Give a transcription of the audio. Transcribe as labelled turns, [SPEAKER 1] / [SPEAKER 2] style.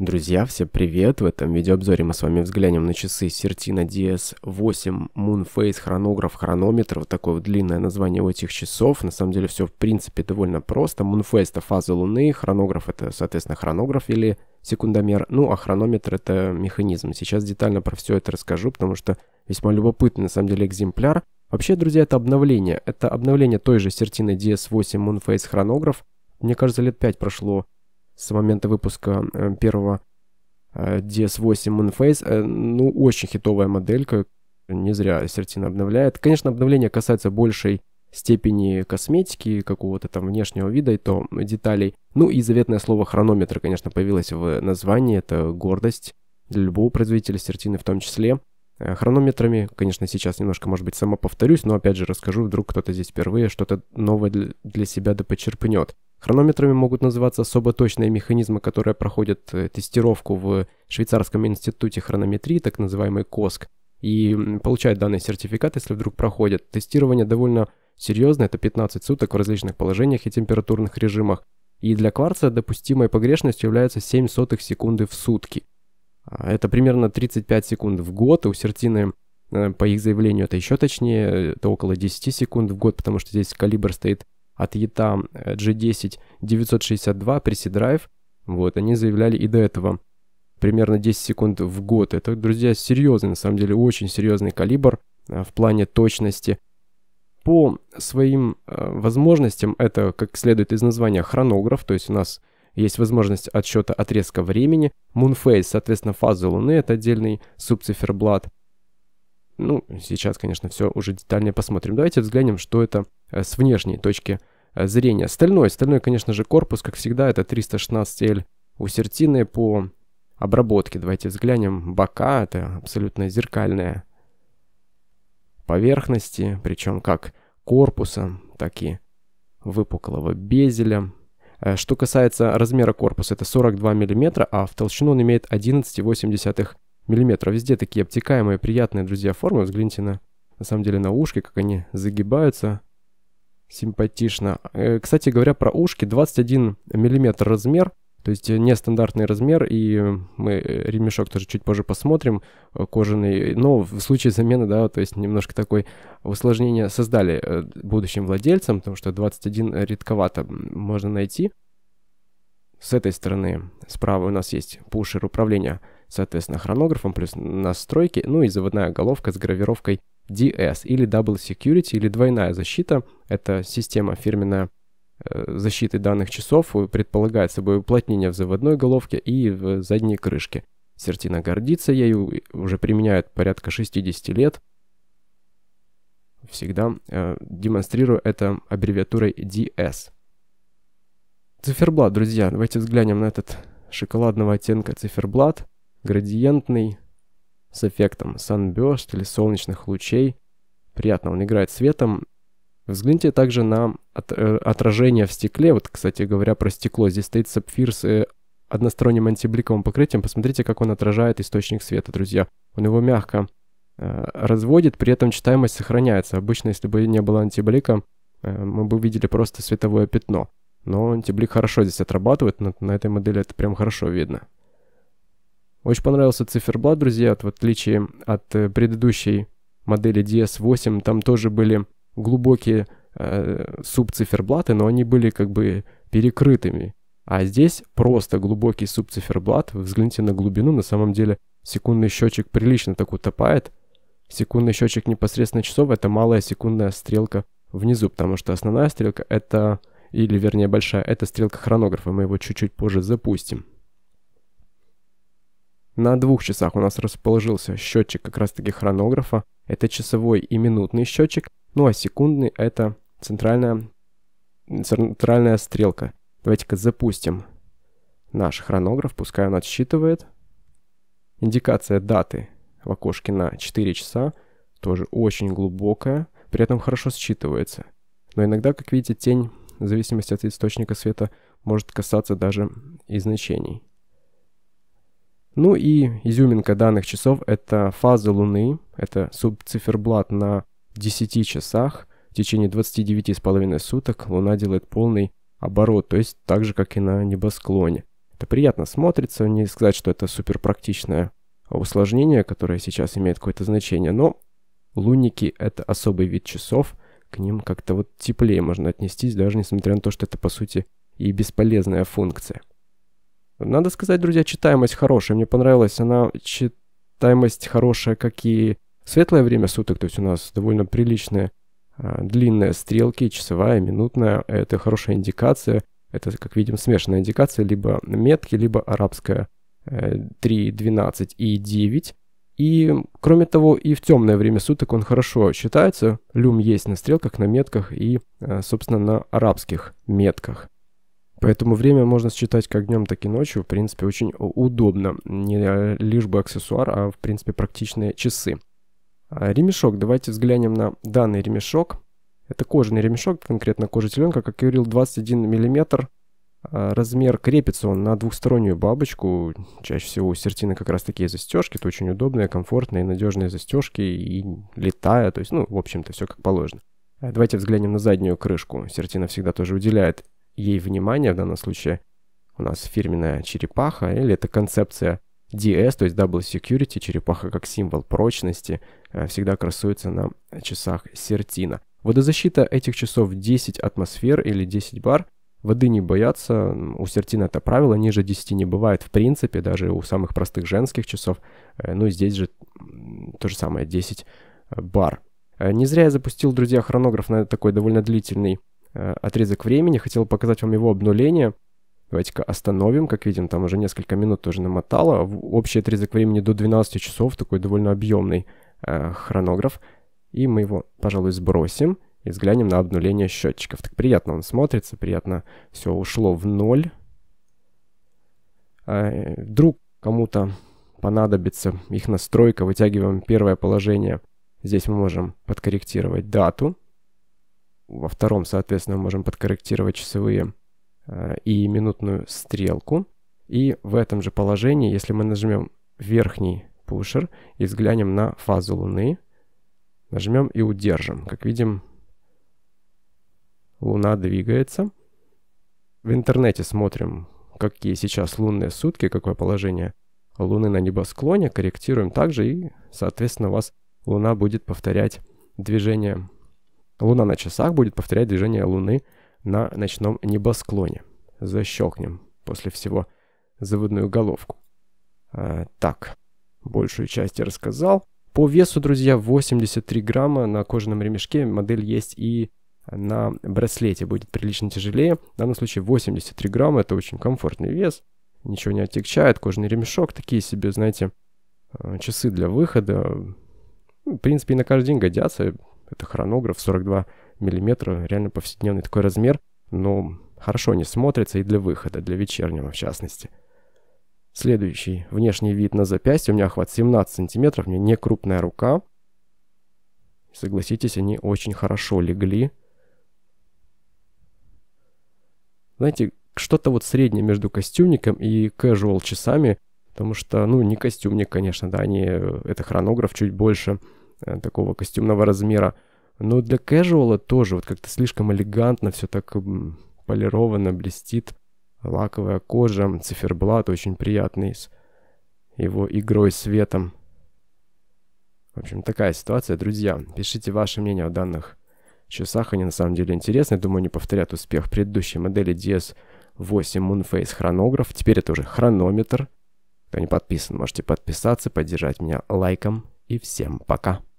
[SPEAKER 1] Друзья, всем привет! В этом видеообзоре мы с вами взглянем на часы Certina DS8 Moonface хронограф хронометр. Вот такое вот длинное название у этих часов. На самом деле все в принципе довольно просто. Moonface это фаза Луны, хронограф это соответственно хронограф или секундомер. Ну а хронометр это механизм. Сейчас детально про все это расскажу, потому что весьма любопытный на самом деле экземпляр. Вообще, друзья, это обновление. Это обновление той же Certina DS8 Moonface хронограф. Мне кажется, лет 5 прошло с момента выпуска э, первого DS8 э, Moonface. Э, ну, очень хитовая моделька. Не зря Сертина обновляет. Конечно, обновление касается большей степени косметики, какого-то там внешнего вида и то деталей. Ну и заветное слово хронометр, конечно, появилось в названии. Это гордость для любого производителя Сертины в том числе. Хронометрами, конечно, сейчас немножко, может быть, сама повторюсь, но опять же расскажу, вдруг кто-то здесь впервые что-то новое для себя да почерпнет. Хронометрами могут называться особо точные механизмы, которые проходят э, тестировку в Швейцарском институте хронометрии, так называемый КОСК, и получают данный сертификат, если вдруг проходят. Тестирование довольно серьезное, это 15 суток в различных положениях и температурных режимах. И для кварца допустимой погрешностью является 7 сотых секунды в сутки. А, это примерно 35 секунд в год, у сердцины, э, по их заявлению, это еще точнее, э, это около 10 секунд в год, потому что здесь калибр стоит от ETA э, G10 962 Presidive. Вот, они заявляли и до этого. Примерно 10 секунд в год. Это, друзья, серьезный, на самом деле, очень серьезный калибр э, в плане точности. По своим э, возможностям, это, как следует из названия, хронограф, то есть у нас есть возможность отсчета отрезка времени. Moonphase, соответственно, фазы Луны, это отдельный субциферблат – ну, сейчас, конечно, все уже детальнее посмотрим. Давайте взглянем, что это э, с внешней точки э, зрения. Стальной, стальной, конечно же, корпус, как всегда, это 316L у сертины по обработке. Давайте взглянем бока, это абсолютно зеркальная поверхности, причем как корпуса, так и выпуклого безеля. Э, что касается размера корпуса, это 42 мм, а в толщину он имеет 11,8 миллиметра. Везде такие обтекаемые, приятные, друзья, формы. Взгляните на, на самом деле на ушки, как они загибаются. Симпатично. Э, кстати говоря, про ушки. 21 миллиметр размер. То есть э, нестандартный размер, и мы э, ремешок тоже чуть позже посмотрим, кожаный, но в случае замены, да, то есть немножко такое усложнение создали будущим владельцам, потому что 21 редковато можно найти. С этой стороны, справа у нас есть пушер управления соответственно, хронографом плюс настройки, ну и заводная головка с гравировкой DS или Double Security или двойная защита. Это система фирменная э, защиты данных часов э, предполагает собой уплотнение в заводной головке и в задней крышке. Сертина гордится ею, уже применяют порядка 60 лет. Всегда э, демонстрирую это аббревиатурой DS. Циферблат, друзья, давайте взглянем на этот шоколадного оттенка циферблат градиентный, с эффектом sunburst или солнечных лучей. Приятно он играет светом. Взгляните также на от, э, отражение в стекле. Вот, кстати говоря, про стекло. Здесь стоит сапфир с э, односторонним антибликовым покрытием. Посмотрите, как он отражает источник света, друзья. Он его мягко э, разводит, при этом читаемость сохраняется. Обычно, если бы не было антиблика, э, мы бы видели просто световое пятно. Но антиблик хорошо здесь отрабатывает, на, на этой модели это прям хорошо видно. Очень понравился циферблат, друзья, вот в отличие от э, предыдущей модели DS8, там тоже были глубокие э, субциферблаты, но они были как бы перекрытыми. А здесь просто глубокий субциферблат, взгляните на глубину, на самом деле секундный счетчик прилично так утопает. Секундный счетчик непосредственно часов — это малая секундная стрелка внизу, потому что основная стрелка — это, или вернее большая, это стрелка хронографа, мы его чуть-чуть позже запустим. На двух часах у нас расположился счетчик как раз-таки хронографа. Это часовой и минутный счетчик. Ну а секундный это центральная, центральная стрелка. Давайте-ка запустим наш хронограф, пускай он отсчитывает. Индикация даты в окошке на 4 часа тоже очень глубокая, при этом хорошо считывается. Но иногда, как видите, тень, в зависимости от источника света, может касаться даже и значений. Ну и изюминка данных часов – это фаза Луны, это субциферблат на 10 часах. В течение 29,5 суток Луна делает полный оборот, то есть так же, как и на небосклоне. Это приятно смотрится, не сказать, что это супер практичное усложнение, которое сейчас имеет какое-то значение, но лунники – это особый вид часов, к ним как-то вот теплее можно отнестись, даже несмотря на то, что это, по сути, и бесполезная функция. Надо сказать, друзья, читаемость хорошая. Мне понравилась она, читаемость хорошая, как и светлое время суток. То есть у нас довольно приличные а, длинные стрелки, часовая, минутная. Это хорошая индикация. Это, как видим, смешанная индикация, либо метки, либо арабская 3, э, 12 и 9. И, кроме того, и в темное время суток он хорошо считается. Люм есть на стрелках, на метках и, э, собственно, на арабских метках. Поэтому время можно считать как днем, так и ночью. В принципе, очень удобно. Не а, лишь бы аксессуар, а в принципе практичные часы. А, ремешок. Давайте взглянем на данный ремешок. Это кожаный ремешок, конкретно кожа теленка, как я говорил, 21 мм. А, размер крепится он на двухстороннюю бабочку. Чаще всего у сертины как раз такие застежки. Это очень удобные, комфортные, надежные застежки. И летая, то есть, ну, в общем-то, все как положено. Давайте взглянем на заднюю крышку. Сертина всегда тоже уделяет ей внимание в данном случае у нас фирменная черепаха, или это концепция DS, то есть Double Security, черепаха как символ прочности, э, всегда красуется на часах Сертина. Водозащита этих часов 10 атмосфер или 10 бар. Воды не боятся, у Сертина это правило, ниже 10 не бывает в принципе, даже у самых простых женских часов. Э, ну и здесь же то же самое, 10 э, бар. Не зря я запустил, друзья, хронограф на такой довольно длительный Э, отрезок времени, хотел показать вам его обнуление. Давайте-ка остановим, как видим, там уже несколько минут тоже намотало. Общий отрезок времени до 12 часов, такой довольно объемный э, хронограф. И мы его, пожалуй, сбросим и взглянем на обнуление счетчиков. Так приятно он смотрится, приятно все ушло в ноль. А, э, вдруг кому-то понадобится их настройка, вытягиваем первое положение. Здесь мы можем подкорректировать дату, во втором, соответственно, мы можем подкорректировать часовые э, и минутную стрелку. И в этом же положении, если мы нажмем верхний пушер и взглянем на фазу Луны, нажмем и удержим. Как видим, Луна двигается. В интернете смотрим, какие сейчас лунные сутки, какое положение Луны на небосклоне. Корректируем также и, соответственно, у вас Луна будет повторять движение Луна на часах будет повторять движение Луны на ночном небосклоне. Защелкнем после всего заводную головку. А, так, большую часть я рассказал. По весу, друзья, 83 грамма на кожаном ремешке. Модель есть и на браслете будет прилично тяжелее. В данном случае 83 грамма, это очень комфортный вес. Ничего не отягчает, кожаный ремешок, такие себе, знаете, а, часы для выхода. Ну, в принципе, и на каждый день годятся, это хронограф 42 миллиметра, реально повседневный такой размер, но хорошо не смотрится и для выхода, для вечернего в частности. Следующий внешний вид на запястье. У меня хват 17 сантиметров, у меня не крупная рука. Согласитесь, они очень хорошо легли. Знаете, что-то вот среднее между костюмником и casual часами, потому что, ну, не костюмник, конечно, да, они, э, это хронограф чуть больше – Э, такого костюмного размера. Но для кэжуала тоже вот как-то слишком элегантно, все так полировано, блестит. Лаковая кожа, циферблат очень приятный с его игрой, светом. В общем, такая ситуация, друзья. Пишите ваше мнение о данных часах. Они на самом деле интересны. Думаю, они повторят успех предыдущей модели DS8 Moonface хронограф. Теперь это уже хронометр. Кто не подписан, можете подписаться, поддержать меня лайком. И всем пока.